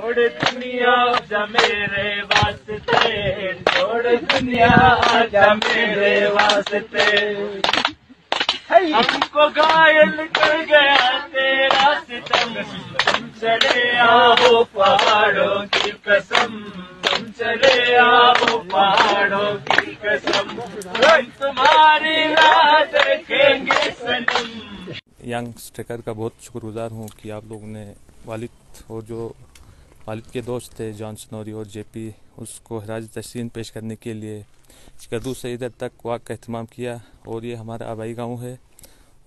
छोड़ दुनिया जमेरे वास्ते छोड़ दुनिया जा मेरे वास्ते हमको घायल कर गया तेरा सितम तुम चले आओ पहाड़ों की कसम तुम चले आओ पहाड़ों की कसम तुम्हारी राह रखेंगे सनम यंग स्ट्रेकर का बहुत शुक्रगुजार हूँ कि आप लोगों ने वालिद और जो खालिद के दोस्त थे जॉन सनोरी और जेपी उसको हराज तस्न पेश करने के लिए गर्दू से इधर तक वाक का अहतमाम किया और ये हमारा आबाई गाँव है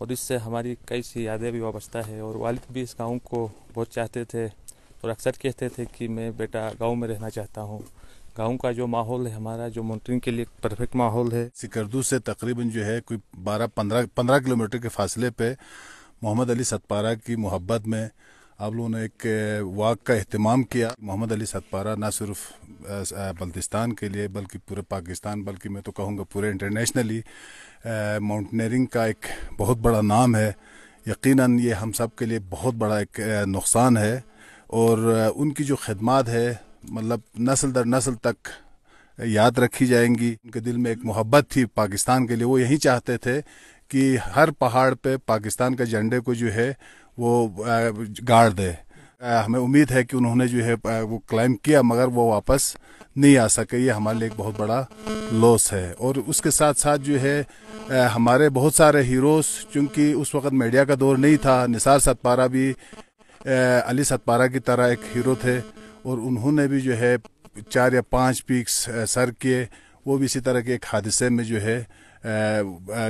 और इससे हमारी कई सी यादें भी वाबस्ता है और वालिद भी इस गाँव को बहुत चाहते थे और अक्सर कहते थे कि मैं बेटा गाँव में रहना चाहता हूँ गाँव का जो माहौल है हमारा जो माउंटेनिंग के लिए परफेक्ट माहौल है सिकरदू से तकरीबन जो है कोई बारह पंद्रह पंद्रह किलोमीटर के फासले पे मोहम्मद अली सतपारा की मोहब्बत में आप लोगों ने एक वाक का अहतमाम किया मोहम्मद अली सतपारा ना सिर्फ बल्तिस्तान के लिए बल्कि पूरे पाकिस्तान बल्कि मैं तो कहूँगा पूरे इंटरनेशनली माउंटनरिंग का एक बहुत बड़ा नाम है यकीनन ये हम सब के लिए बहुत बड़ा एक नुकसान है और उनकी जो खदमात है मतलब नस्ल दर नस्ल तक याद रखी जाएंगी उनके दिल में एक मोहब्बत थी पाकिस्तान के लिए वो यही चाहते थे कि हर पहाड़ पे पाकिस्तान के झंडे को जो है वो गाड़ दे हमें उम्मीद है कि उन्होंने जो है वो क्लेम किया मगर वो वापस नहीं आ सके ये हमारे लिए एक बहुत बड़ा लॉस है और उसके साथ साथ जो है हमारे बहुत सारे हीरोज़ चूंकि उस वक्त मीडिया का दौर नहीं था निसार सतपारा भी अली सतपारा की तरह एक हीरो थे और उन्होंने भी जो है चार या पांच पीक्स सर किए वो भी इसी तरह के एक हादसे में जो है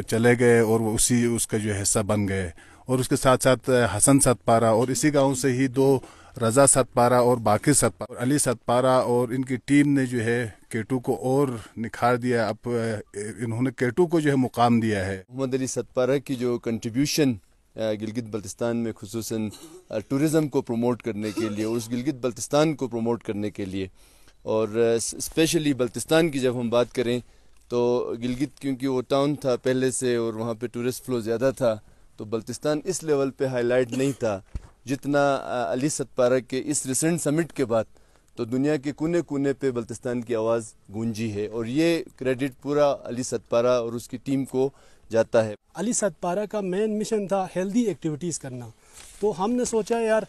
चले गए और उसी उसका जो हिस्सा बन गए और उसके साथ साथ हसन सतपारा और इसी गांव से ही दो रजा सतपारा और बाकी सतपारा अली सतपारा और इनकी टीम ने जो है केटू को और निखार दिया अब इन्होंने केटू को जो है मुकाम दिया है मोहम्मद अली सतपारा की जो कंट्रीब्यूशन गिलगित बल्तिस्तान में खसूस टूरिज़म को प्रमोट करने के लिए उस गिलगित बल्तिस्तान को प्रमोट करने के लिए और स्पेशली बल्तिस्तान की जब हम बात करें तो गिलगित क्योंकि वो टाउन था पहले से और वहाँ पे टूरिस्ट फ्लो ज़्यादा था तो बल्तिस्तान इस लेवल पे हाईलाइट नहीं था जितना अली सतपारा के इस रिसेंट समिट के बाद तो दुनिया के कोने कोने पे बल्तिस्तान की आवाज़ गूंजी है और ये क्रेडिट पूरा अली सतपारा और उसकी टीम को जाता है अली सतपारा का मेन मिशन था हेल्दी एक्टिविटीज़ करना तो हमने सोचा यार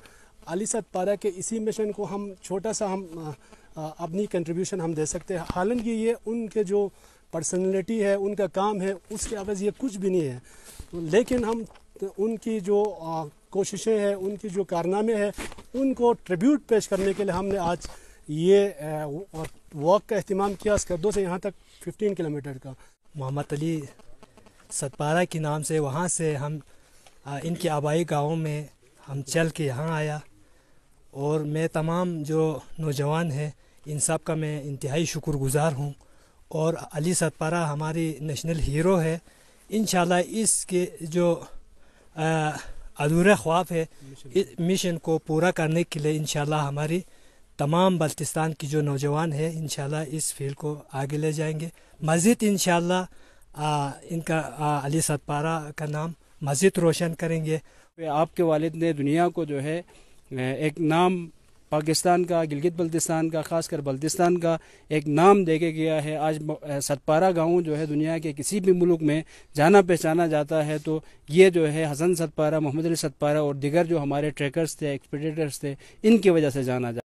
अली सतपारा के इसी मिशन को हम छोटा सा हम अपनी कंट्रीब्यूशन हम दे सकते हैं हालांकि ये उनके जो पर्सनैलिटी है उनका काम है उसके अवज़ ये कुछ भी नहीं है तो लेकिन हम तो उनकी जो कोशिशें हैं उनकी जो कारनामे हैं उनको ट्रिब्यूट पेश करने के लिए हमने आज ये वॉक का अहतमाम किया दो से यहाँ तक 15 किलोमीटर का मोहम्मद अली सतपारा के नाम से वहाँ से हम इनके आबाई गाँव में हम चल के यहाँ आया और मैं तमाम जो नौजवान हैं इन सब का मैं इंतहाई शुक्रगुज़ार हूँ और अली सतपारा हमारी नेशनल हीरो है इन इसके जो अधूरा ख्वाब है इस मिशन को पूरा करने के लिए इंशाल्लाह हमारी तमाम बल्तिस्तान की जो नौजवान है इंशाल्लाह इस फील्ड को आगे ले जाएंगे मज़ीद इंशाल्लाह इनका आ, अली सतपारा का नाम मज़ीद रोशन करेंगे आपके वालिद ने दुनिया को जो है एक नाम पाकिस्तान का गिलगित बल्तिस्तान का खासकर बल्तिस्तान का एक नाम देखे गया है आज सतपारा गांव जो है दुनिया के किसी भी मुल्क में जाना पहचाना जाता है तो ये जो है हसन सतपारा मोहम्मद अली सतपारा और दिगर जो हमारे ट्रैकर्स थे एक्सपीडिटर्स थे इनकी वजह से जाना जाता